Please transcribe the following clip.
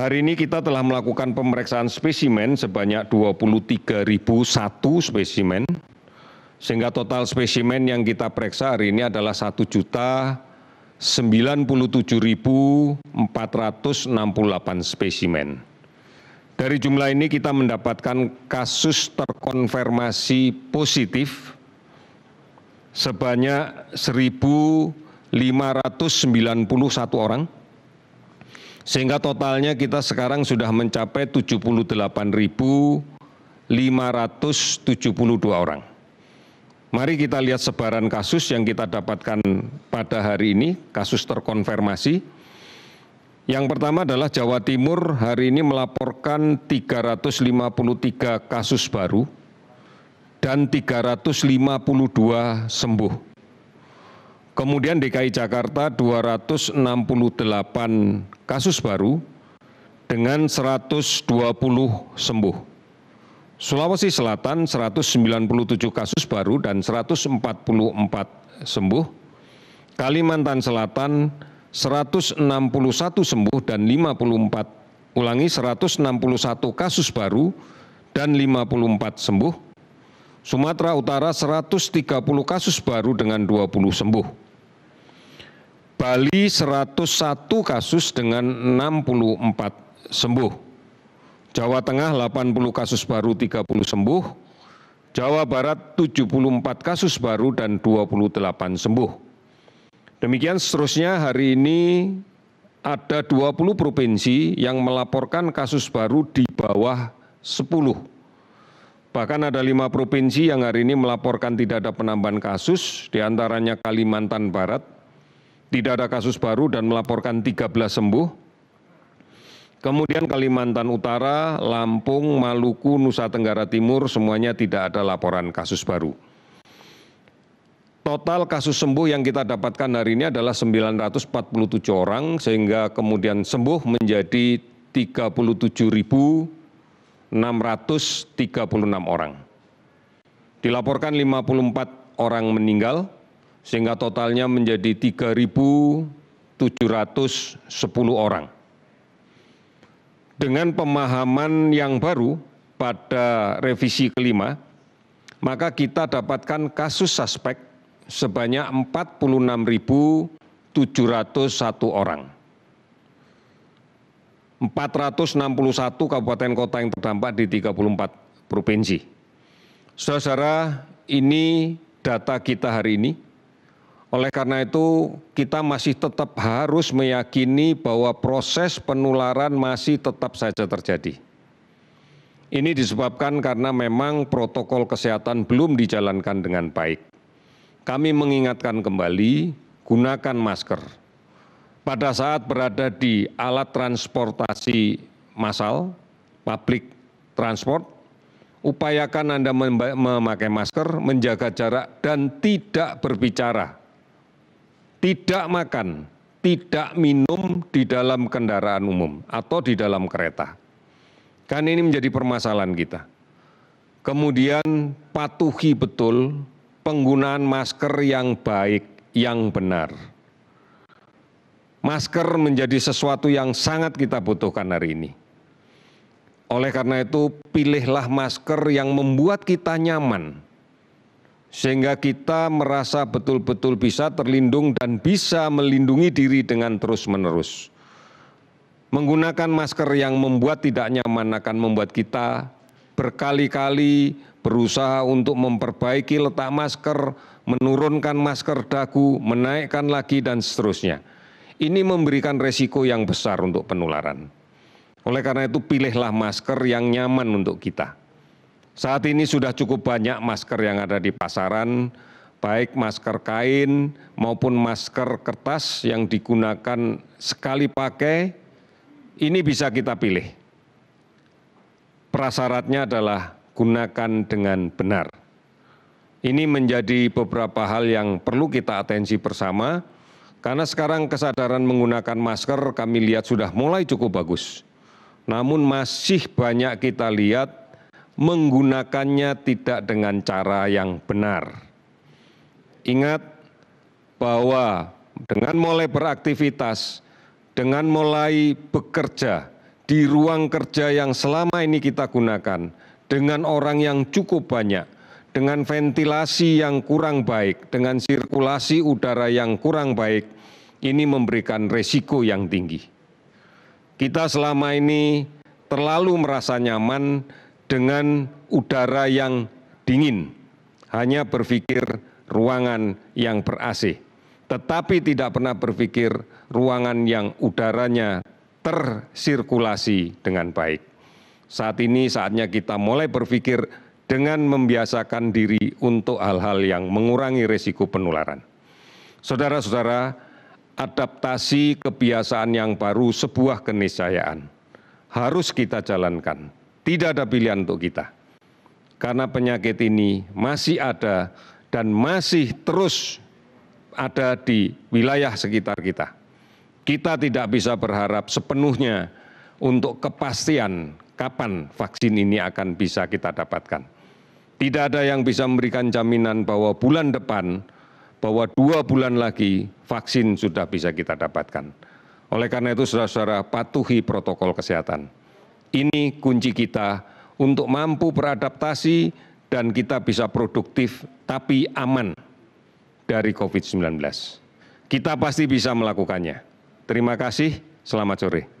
Hari ini kita telah melakukan pemeriksaan spesimen sebanyak 23.001 spesimen, sehingga total spesimen yang kita periksa hari ini adalah 1.097.468 spesimen. Dari jumlah ini kita mendapatkan kasus terkonfirmasi positif sebanyak 1.591 orang sehingga totalnya kita sekarang sudah mencapai 78.572 orang. Mari kita lihat sebaran kasus yang kita dapatkan pada hari ini, kasus terkonfirmasi. Yang pertama adalah Jawa Timur hari ini melaporkan 353 kasus baru dan 352 sembuh. Kemudian DKI Jakarta 268 kasus baru dengan 120 sembuh. Sulawesi Selatan 197 kasus baru dan 144 sembuh. Kalimantan Selatan 161 sembuh dan 54 ulangi 161 kasus baru dan 54 sembuh. Sumatera Utara 130 kasus baru dengan 20 sembuh. Bali 101 kasus dengan 64 sembuh. Jawa Tengah 80 kasus baru 30 sembuh. Jawa Barat 74 kasus baru dan 28 sembuh. Demikian seterusnya hari ini ada 20 provinsi yang melaporkan kasus baru di bawah 10. Bahkan ada lima provinsi yang hari ini melaporkan tidak ada penambahan kasus, diantaranya Kalimantan Barat, tidak ada kasus baru dan melaporkan 13 sembuh. Kemudian Kalimantan Utara, Lampung, Maluku, Nusa Tenggara Timur semuanya tidak ada laporan kasus baru. Total kasus sembuh yang kita dapatkan hari ini adalah 947 orang sehingga kemudian sembuh menjadi 37.636 orang. Dilaporkan 54 orang meninggal, sehingga totalnya menjadi tiga tujuh ratus sepuluh orang dengan pemahaman yang baru pada revisi kelima maka kita dapatkan kasus suspek sebanyak 46.701 orang. 461 kabupaten kota yang terdampak di 34 provinsi. Saudara-saudara, ini data kita hari ini oleh karena itu, kita masih tetap harus meyakini bahwa proses penularan masih tetap saja terjadi. Ini disebabkan karena memang protokol kesehatan belum dijalankan dengan baik. Kami mengingatkan kembali, gunakan masker. Pada saat berada di alat transportasi massal, public transport, upayakan Anda memakai masker, menjaga jarak, dan tidak berbicara tidak makan, tidak minum di dalam kendaraan umum atau di dalam kereta. Kan ini menjadi permasalahan kita. Kemudian patuhi betul penggunaan masker yang baik, yang benar. Masker menjadi sesuatu yang sangat kita butuhkan hari ini. Oleh karena itu, pilihlah masker yang membuat kita nyaman sehingga kita merasa betul betul bisa terlindung dan bisa melindungi diri dengan terus menerus. Menggunakan masker yang membuat tidak nyaman akan membuat kita berkali-kali berusaha untuk memperbaiki letak masker, menurunkan masker dagu, menaikkan lagi, dan seterusnya. Ini memberikan resiko yang besar untuk penularan. Oleh karena itu, pilihlah masker yang nyaman untuk kita saat ini sudah cukup banyak masker yang ada di pasaran baik masker kain maupun masker kertas yang digunakan sekali pakai ini bisa kita pilih prasaratnya adalah gunakan dengan benar ini menjadi beberapa hal yang perlu kita atensi bersama, karena sekarang kesadaran menggunakan masker kami lihat sudah mulai cukup bagus. Namun masih banyak kita lihat menggunakannya tidak dengan cara yang benar. Ingat bahwa dengan mulai beraktivitas, dengan mulai bekerja di ruang kerja yang selama ini kita gunakan, dengan orang yang cukup banyak, dengan ventilasi yang kurang baik, dengan sirkulasi udara yang kurang baik, ini memberikan resiko yang tinggi. Kita selama ini terlalu merasa nyaman dengan udara yang dingin, hanya berpikir ruangan yang ber AC, tetapi tidak pernah berpikir ruangan yang udaranya tersirkulasi dengan baik. Saat ini saatnya kita mulai berpikir dengan membiasakan diri untuk hal-hal yang mengurangi resiko penularan. Saudara-saudara, adaptasi kebiasaan yang baru sebuah keniscayaan. Harus kita jalankan tidak ada pilihan untuk kita. Karena penyakit ini masih ada dan masih terus ada di wilayah sekitar kita. Kita tidak bisa berharap sepenuhnya untuk kepastian kapan vaksin ini akan bisa kita dapatkan. Tidak ada yang bisa memberikan jaminan bahwa bulan depan, bahwa dua bulan lagi vaksin sudah bisa kita dapatkan. Oleh karena itu, saudara-saudara, patuhi protokol kesehatan ini kunci kita untuk mampu beradaptasi dan kita bisa produktif tapi aman dari COVID-19. Kita pasti bisa melakukannya. Terima kasih, selamat sore.